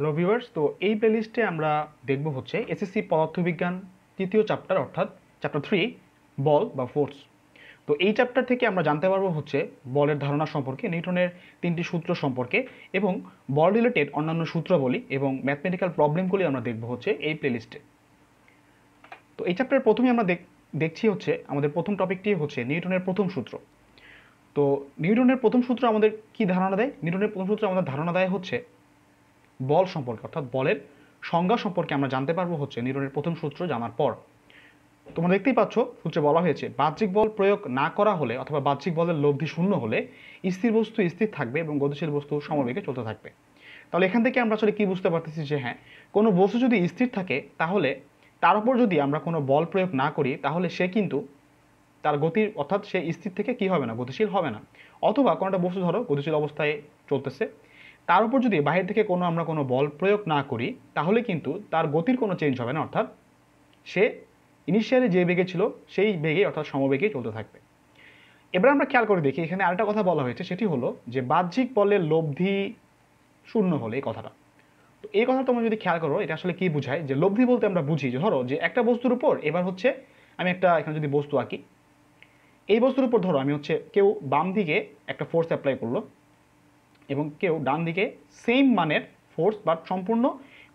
hello viewers তো এই প্লেলিস্টে আমরা দেখব হচ্ছে এসএসসি পদার্থবিজ্ঞান তৃতীয় চ্যাপ্টার অর্থাৎ চ্যাপ্টার থ্রি বল বা ফোর্স তো এই চ্যাপ্টার থেকে আমরা জানতে পারবো হচ্ছে বলের ধারণা সম্পর্কে নিউটনের তিনটি সূত্র সম্পর্কে এবং বল রিলেটেড অন্যান্য সূত্রাবলী এবং ম্যাথমেটিক্যাল প্রবলেমগুলি আমরা দেখব হচ্ছে এই প্লেলিস্টে তো এই চ্যাপ্টার প্রথমে আমরা দেখছি হচ্ছে আমাদের প্রথম টপিকটি হচ্ছে নিউটনের প্রথম সূত্র তো নিউটনের প্রথম সূত্র আমাদের কি ধারণা দেয় নিউটনের প্রথম সূত্র আমাদের ধারণা দেয় হচ্ছে বল সম্পর্কে অর্থাৎ বলের সংজ্ঞা সম্পর্কে আমরা জানতে পারবো হচ্ছে নিউটনের প্রথম সূত্র জানার পর তোমরা দেখতেই পাচ্ছ সূত্রে বলা হয়েছে বাহ্যিক বল প্রয়োগ না করা হলে অথবা বাহ্যিক বলের লব্ধি শূন্য হলে স্থির বস্তু স্থির থাকবে এবং গতিশীল বস্তু সমবেগে চলতে থাকবে তাহলে এখান থেকে আমরা আসলে কী বুঝতে পারতেছি যে হ্যাঁ কোনো বস্তু যদি স্থির থাকে তাহলে তার উপর যদি আমরা কোনো বল প্রয়োগ না করি তাহলে সে কিন্তু তার গতির অর্থাৎ সে স্থির থেকে কি হবে না গতিশীল হবে না অথবা কোনো একটা বস্তু ধরো গতিশীল অবস্থায় চলতেছে তার উপর যদি বাহির থেকে কোনো আমরা কোনো বল প্রয়োগ না করি তাহলে কিন্তু তার গতির কোনো চেঞ্জ হবে না অর্থাৎ সে ইনিশিয়ালি যে বেগে ছিল সেই বেগে অর্থাৎ সমবেগে চলতে থাকবে এবার আমরা খেয়াল করে দেখি এখানে আরেকটা কথা বলা হয়েছে সেটি হলো যে বাহ্যিক বলের লব্ধি শূন্য হলে এই কথাটা তো এই কথা তোমরা যদি খেয়াল করো এটা আসলে কি বোঝায় যে লব্ধি বলতে আমরা বুঝি যে ধরো যে একটা বস্তুর উপর এবার হচ্ছে আমি একটা এখানে যদি বস্তু আঁকি এই বস্তুর উপর ধরো আমি হচ্ছে কেউ বাম দিকে একটা ফোর্স অ্যাপ্লাই করলো এবং কেউ ডান দিকে সেম মানের ফোর্স বা সম্পূর্ণ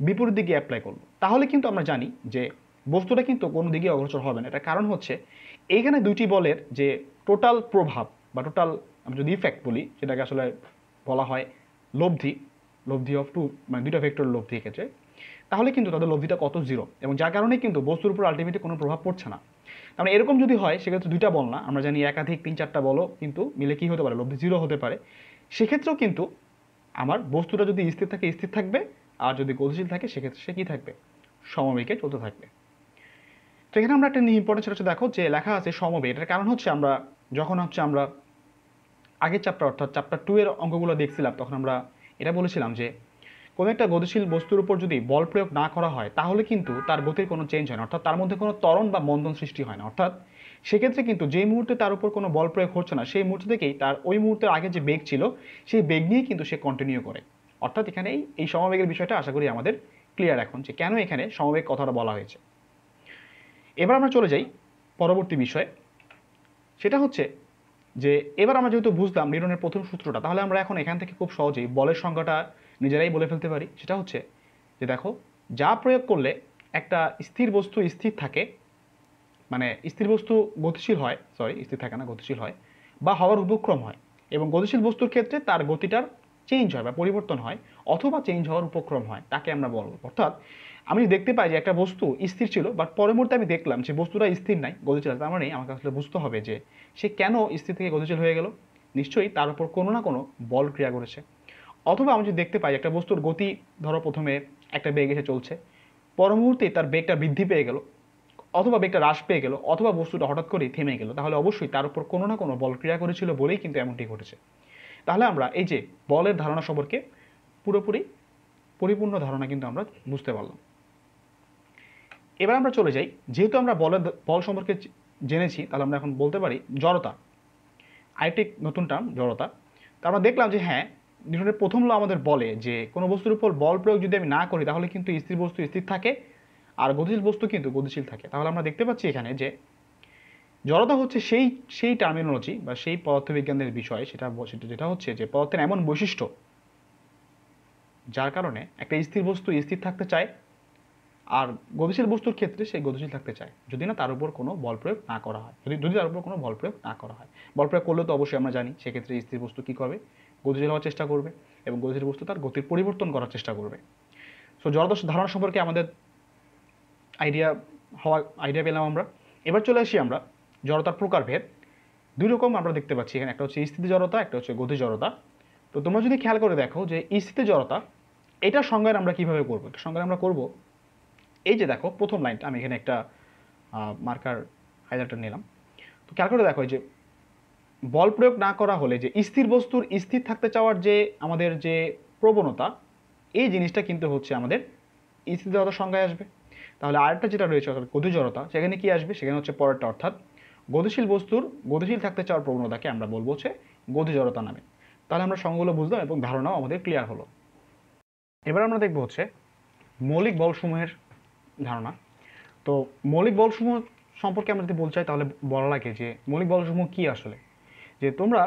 বিপরীত দিকে অ্যাপ্লাই করলো তাহলে কিন্তু আমরা জানি যে বস্তুটা কিন্তু কোনো দিকে অগ্রসর হবে না এটার কারণ হচ্ছে এইখানে দুইটি বলের যে টোটাল প্রভাব বা টোটাল আমি যদি ইফেক্ট বলি সেটাকে আসলে বলা হয় লব্ধি লব্ধি অফ টু মানে দুইটা ভেক্টর লব্ধি এক্ষেত্রে তাহলে কিন্তু তাদের লব্ধিটা কত জিরো এবং যার কারণে কিন্তু বস্তুর উপর আলটিমেটলি কোনো প্রভাব পড়ছে না কারণ মানে এরকম যদি হয় সেক্ষেত্রে দুইটা বল না আমরা জানি একাধিক তিন চারটা বলও কিন্তু মিলে কি হতে পারে লব্ধি জিরো হতে পারে সেক্ষেত্রেও কিন্তু আমার বস্তুটা যদি স্থির থাকে স্থির থাকবে আর যদি গতিশীল থাকে সেক্ষেত্রে সে কী থাকবে সমবেগে চলতে থাকবে তো এখানে আমরা একটা ইম্পর্টেন্ট সেটা হচ্ছে দেখো যে লেখা আছে সমবেগ এটার কারণ হচ্ছে আমরা যখন হচ্ছে আমরা আগের চ্যাপ্টার অর্থাৎ চ্যাপ্টার টু এর অঙ্কগুলো দেখছিলাম তখন আমরা এটা বলেছিলাম যে কোনো একটা গতিশীল বস্তুর উপর যদি বল প্রয়োগ না করা হয় তাহলে কিন্তু তার গতির কোনো চেঞ্জ হয় না অর্থাৎ তার মধ্যে কোনো ত্বরণ বা মন্দন সৃষ্টি হয় না অর্থাৎ সেক্ষেত্রে কিন্তু যেই মুহূর্তে তার উপর কোনো বল প্রয়োগ হচ্ছে না সেই মুহূর্ত থেকেই তার ওই মুহূর্তের আগে যে বেগ ছিল সেই বেগ নিয়েই কিন্তু সে কন্টিনিউ করে অর্থাৎ এখানে এই সমবেগের বিষয়টা আশা করি আমাদের ক্লিয়ার এখন যে কেন এখানে সমবেগ কথাটা বলা হয়েছে এবার আমরা চলে যাই পরবর্তী বিষয়ে সেটা হচ্ছে যে এবার আমরা যেহেতু বুঝলাম নিউটনের প্রথম সূত্রটা তাহলে আমরা এখন এখান থেকে খুব সহজেই বলের সংখ্যাটা নিজেরাই বলে ফেলতে পারি সেটা হচ্ছে যে দেখো যা প্রয়োগ করলে একটা স্থির বস্তু স্থির থাকে মানে স্থির বস্তু গতিশীল হয় সরি স্থির থাকে না গতিশীল হয় বা হওয়ার উপক্রম হয় এবং গতিশীল বস্তুর ক্ষেত্রে তার গতিটার চেঞ্জ হয় বা পরিবর্তন হয় অথবা চেঞ্জ হওয়ার উপক্রম হয় তাকে আমরা বলব অর্থাৎ আমি দেখতে পাই যে একটা বস্তু স্থির ছিল বাট পরের মুহূর্তে আমি দেখলাম যে বস্তুটা স্থির নাই গতিশীল তার মানে আমাকে আসলে বুঝতে হবে যে সে কেন স্থির থেকে গতিশীল হয়ে গেল নিশ্চয়ই তার উপর কোনো না কোনো বল ক্রিয়া করেছে অথবা আমি যদি দেখতে পাই একটা বস্তুর গতি ধরো প্রথমে একটা বেগ এসে চলছে পর মুহূর্তে তার বেগটা বৃদ্ধি পেয়ে গেল অথবা বেগটা হ্রাস পেয়ে গেল অথবা বস্তুটা হঠাৎ করে থেমে গেল তাহলে অবশ্যই তার উপর কোনো না কোনো বল ক্রিয়া করেছিল বলেই কিন্তু এমনটি ঘটেছে তাহলে আমরা এই যে বলের ধারণা সম্পর্কে পুরোপুরি পরিপূর্ণ ধারণা কিন্তু আমরা বুঝতে পারলাম এবার আমরা চলে যাই যেহেতু আমরা বলের বল সম্পর্কে জেনেছি তাহলে আমরা এখন বলতে পারি জড়তা আরেকটি নতুন টার্ম জড়তা তা আমরা দেখলাম যে হ্যাঁ নিউটনের প্রথম ল আমাদের বলে যে কোনো বস্তুর উপর বল প্রয়োগ যদি আমি না করি তাহলে কিন্তু স্থির বস্তু স্থির থাকে আর গতিশীল বস্তু কিন্তু গতিশীল থাকে তাহলে আমরা দেখতে পাচ্ছি এখানে যে জড়তা হচ্ছে সেই সেই টার্মিনোলজি বা সেই পদার্থবিজ্ঞানের বিষয় সেটা যেটা হচ্ছে যে পদার্থের এমন বৈশিষ্ট্য যার কারণে একটা স্থির বস্তু স্থির থাকতে চায় আর গতিশীল বস্তুর ক্ষেত্রে সে গতিশীল থাকতে চায় যদি না তার উপর কোনো বল প্রয়োগ না করা হয় যদি যদি তার উপর কোনো বল প্রয়োগ না করা হয় বল প্রয়োগ করলে তো অবশ্যই আমরা জানি সেক্ষেত্রে স্থির বস্তু কী করবে গতিশীল হওয়ার চেষ্টা করবে এবং গতিশীল বস্তু তার গতির পরিবর্তন করার চেষ্টা করবে সো জড়দশ ধারণা সম্পর্কে আমাদের আইডিয়া হওয়া আইডিয়া পেলাম আমরা এবার চলে আসি আমরা জড়তার প্রকারভেদ দুই রকম আমরা দেখতে পাচ্ছি এখানে একটা হচ্ছে স্থিতি জড়তা একটা হচ্ছে গতি জড়তা তো তোমরা যদি খেয়াল করে দেখো যে স্থিতি জড়তা এটা সংজ্ঞায় আমরা কিভাবে করব এটা সংজ্ঞায় আমরা করব এই যে দেখো প্রথম লাইনটা আমি এখানে একটা মার্কার হাইলাইটার নিলাম তো খেয়াল করে দেখো যে বল প্রয়োগ না করা হলে যে স্থির বস্তুর স্থির থাকতে চাওয়ার যে আমাদের যে প্রবণতা এই জিনিসটা কিন্তু হচ্ছে আমাদের স্থিতি জড়তার সংজ্ঞায় আসবে তাহলে আরেকটা যেটা রয়েছে অর্থাৎ গতি জড়তা সেখানে কি আসবে সেখানে হচ্ছে পরেরটা অর্থাৎ গতিশীল বস্তুর গতিশীল থাকতে চাওয়ার প্রবণতাকে আমরা বলবো হচ্ছে গতি জড়তা নামে তাহলে আমরা সঙ্গগুলো বুঝলাম এবং ধারণাও আমাদের ক্লিয়ার হলো এবার আমরা দেখব হচ্ছে মৌলিক বলসমূহের ধারণা তো মৌলিক বলসমূহ সম্পর্কে আমরা যদি বলতে চাই তাহলে বলা লাগে যে মৌলিক বলসমূহ কি আসলে যে তোমরা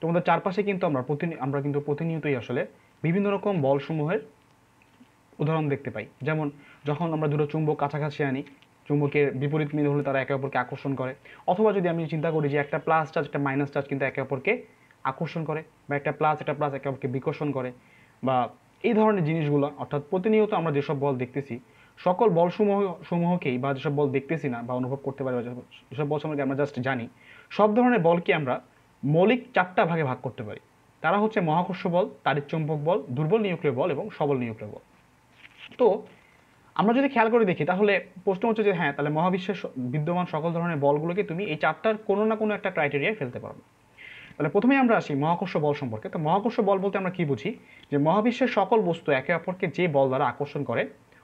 তোমাদের চারপাশে কিন্তু আমরা প্রতিনি আমরা কিন্তু প্রতিনিয়তই আসলে বিভিন্ন রকম বলসমূহের উদাহরণ দেখতে পাই যেমন যখন আমরা দুটো চুম্বক কাছাকাছি আনি চুম্বকের বিপরীত মিল হলে তারা একে অপরকে আকর্ষণ করে অথবা যদি আমি চিন্তা করি যে একটা প্লাস চার্জ একটা মাইনাস চার্জ কিন্তু একে অপরকে আকর্ষণ করে বা একটা প্লাস একটা প্লাস একে অপরকে বিকর্ষণ করে বা এই ধরনের জিনিসগুলো অর্থাৎ প্রতিনিয়ত আমরা যেসব বল দেখতেছি সকল বলসমূহ সমূহকেই বা যেসব বল দেখতেছি না বা অনুভব করতে পারি বা যেসব বল সম্পর্কে আমরা জাস্ট জানি সব ধরনের বলকে আমরা মৌলিক চারটা ভাগে ভাগ করতে পারি তারা হচ্ছে মহাকর্ষ বল তারিক চুম্বক বল দুর্বল নিউক্লিয় বল এবং সবল নিউক্লিয় বল তো আমরা যদি খেয়াল করে দেখি তাহলে প্রশ্ন হচ্ছে যে হ্যাঁ তাহলে মহাবিশ্বের বিদ্যমান সকল ধরনের বলগুলোকে তুমি এই চারটার কোনো না কোনো একটা ক্রাইটেরিয়ায় ফেলতে পারবে তাহলে প্রথমে আমরা আসি মহাকর্ষ বল সম্পর্কে তো মহাকর্ষ বল বলতে আমরা কি বুঝি যে মহাবিশ্বের সকল বস্তু একে অপরকে যে বল দ্বারা আকর্ষণ করে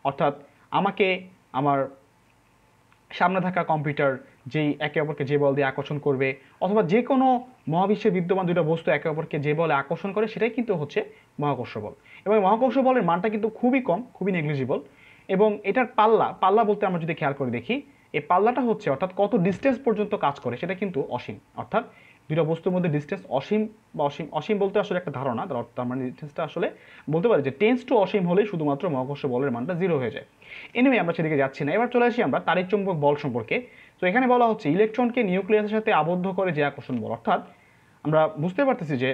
অর্থাৎ আমাকে আমার সামনে থাকা কম্পিউটার যেই একে অপরকে যে বল দিয়ে আকর্ষণ করবে অথবা যে কোনো মহাবিশ্বে বিদ্যমান দুটো বস্তু একে অপরকে যে বলে আকর্ষণ করে সেটাই কিন্তু হচ্ছে মহাকর্ষ বল এবং মহাকর্ষ বলের মানটা কিন্তু খুবই কম খুবই নেগলিজিবল এবং এটার পাল্লা পাল্লা বলতে আমরা যদি খেয়াল করে দেখি এই পাল্লাটা হচ্ছে অর্থাৎ কত ডিস্টেন্স পর্যন্ত কাজ করে সেটা কিন্তু অসীম অর্থাৎ দুইটা বস্তুর মধ্যে ডিস্টেন্স অসীম বা অসীম অসীম বলতে আসলে একটা ধারণা তার মানে ডিস্টেন্সটা আসলে বলতে পারি যে টেন্স টু অসীম হলেই শুধুমাত্র মহাকর্ষ বলের মানটা জিরো হয়ে যায় এনিওয়ে আমরা সেদিকে যাচ্ছি না এবার চলে আসি আমরা তারের চুম্বক বল সম্পর্কে তো এখানে বলা হচ্ছে ইলেকট্রনকে নিউক্লিয়াসের সাথে আবদ্ধ করে যে আকর্ষণ বল অর্থাৎ আমরা বুঝতে পারতেছি যে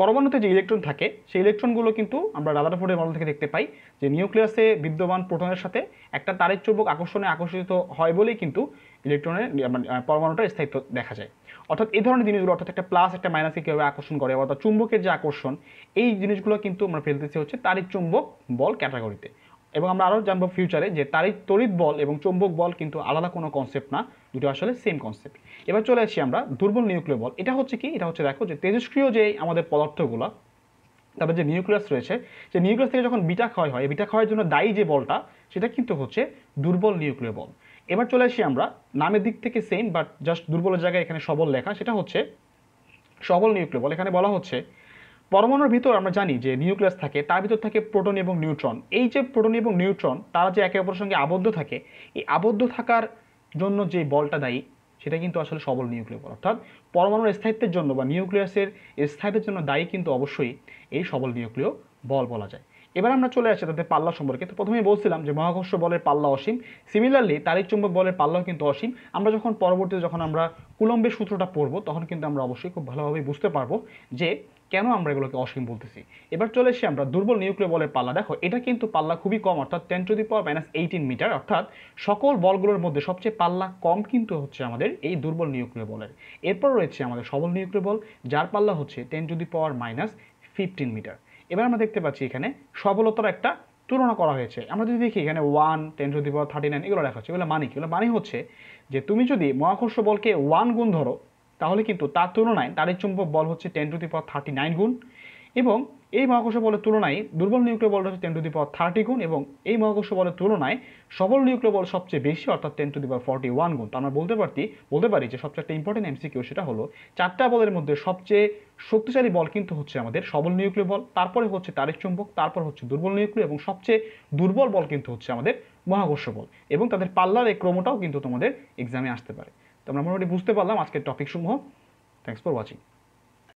পরমাণুতে যে ইলেকট্রন থাকে সেই ইলেকট্রনগুলো কিন্তু আমরা ফোর্ডের মডেল থেকে দেখতে পাই যে নিউক্লিয়াসে বিদ্যমান প্রোটনের সাথে একটা তারের চুম্বক আকর্ষণে আকর্ষিত হয় বলেই কিন্তু ইলেকট্রনের মানে, পরমাণুটা স্থায়িত্ব দেখা যায় অর্থাৎ এই ধরনের জিনিসগুলো অর্থাৎ একটা প্লাস একটা মাইনাসকে কীভাবে আকর্ষণ করে অর্থাৎ চুম্বকের যে আকর্ষণ এই জিনিসগুলো কিন্তু আমরা ফেলতেছি হচ্ছে তারিখ চুম্বক বল ক্যাটাগরিতে এবং আমরা আরও জানবো ফিউচারে যে তারিখ তড়িৎ বল এবং চুম্বক বল কিন্তু আলাদা কোনো কনসেপ্ট না দুটো আসলে সেম কনসেপ্ট এবার চলে আসি আমরা দুর্বল নিউক্লিয় বল এটা হচ্ছে কি এটা হচ্ছে দেখো যে তেজস্ক্রিয় যে আমাদের পদার্থগুলো তারপর যে নিউক্লিয়াস রয়েছে যে নিউক্লিয়াস থেকে যখন বিটা ক্ষয় হয় বিটা ক্ষয়ের জন্য দায়ী যে বলটা সেটা কিন্তু হচ্ছে দুর্বল নিউক্লিয় বল এবার চলে আসি আমরা নামের দিক থেকে সেম বাট জাস্ট দুর্বল জায়গায় এখানে সবল লেখা সেটা হচ্ছে সবল নিউক্লিয় বল এখানে বলা হচ্ছে পরমাণুর ভিতর আমরা জানি যে নিউক্লিয়াস থাকে তার ভিতর থাকে প্রোটন এবং নিউট্রন এই যে প্রোটন এবং নিউট্রন তারা যে একে অপরের সঙ্গে আবদ্ধ থাকে এই আবদ্ধ থাকার জন্য যে বলটা দায়ী সেটা কিন্তু আসলে সবল নিউক্লিয় বল অর্থাৎ পরমাণুর স্থায়িত্বের জন্য বা নিউক্লিয়াসের স্থায়িত্বের জন্য দায়ী কিন্তু অবশ্যই এই সবল নিউক্লিয় বল বলা যায় এবার আমরা চলে আসি তাদের পাল্লা সম্পর্কে তো প্রথমেই বলছিলাম যে মহাকর্ষ বলের পাল্লা অসীম সিমিলারলি তারিখ চুম্বক বলের পাল্লাও কিন্তু অসীম আমরা যখন পরবর্তীতে যখন আমরা কুলম্বের সূত্রটা পড়বো তখন কিন্তু আমরা অবশ্যই খুব ভালোভাবে বুঝতে পারবো যে কেন আমরা এগুলোকে অসীম বলতেছি এবার চলে এসে আমরা দুর্বল নিউক্লিয় বলের পাল্লা দেখো এটা কিন্তু পাল্লা খুবই কম অর্থাৎ ten to the power minus eighteen metre অর্থাৎ সকল বলগুলোর মধ্যে সবচেয়ে পাল্লা কম কিন্তু হচ্ছে আমাদের এই দুর্বল নিউক্লিয় বলের এরপর রয়েছে আমাদের সবল নিউক্লিয় বল যার পাল্লা হচ্ছে ten to the power minus fifteen metre এবার আমরা দেখতে পাচ্ছি এখানে সবলতার একটা তুলনা করা হয়েছে আমরা যদি দেখি এখানে one ten to the power thirty nine এগুলো লেখা হচ্ছে এগুলো মানে কি মানে হচ্ছে যে তুমি যদি মহাকর্ষ বলকে ওয়ান গুণ ধরো তাহলে কিন্তু তার তুলনায় তারের চুম্বক বল হচ্ছে ten to the power thirty nine গুণ এবং এই মহাকর্ষ বলের তুলনায় দুর্বল নিউক্লিয় বল হচ্ছে ten to the power thirty গুণ এবং এই মহাকর্ষ বলের তুলনায় সবল নিউক্লিয় বল সবচেয়ে বেশি অর্থাৎ ten to the power forty one গুণ তো আমরা বলতে পারি বলতে পারি যে সবচেয়ে একটা ইম্পর্টেন্ট এমসিকিউ সেটা হলো চারটা বলের মধ্যে সবচেয়ে শক্তিশালী বল কিন্তু হচ্ছে আমাদের সবল নিউক্লিয় বল তারপরে হচ্ছে তারের চুম্বক তারপর হচ্ছে দুর্বল নিউক্লিয় এবং সবচেয়ে দুর্বল বল কিন্তু হচ্ছে আমাদের মহাকর্ষ বল এবং তাদের পাল্লার এই ক্রমটাও কিন্তু তোমাদের এক্সামে আসতে পারে তো আমরা মোটামুটি বুঝতে পারলাম আজকের টপিক সমূহ থ্যাংকস ফর ওয়াচিং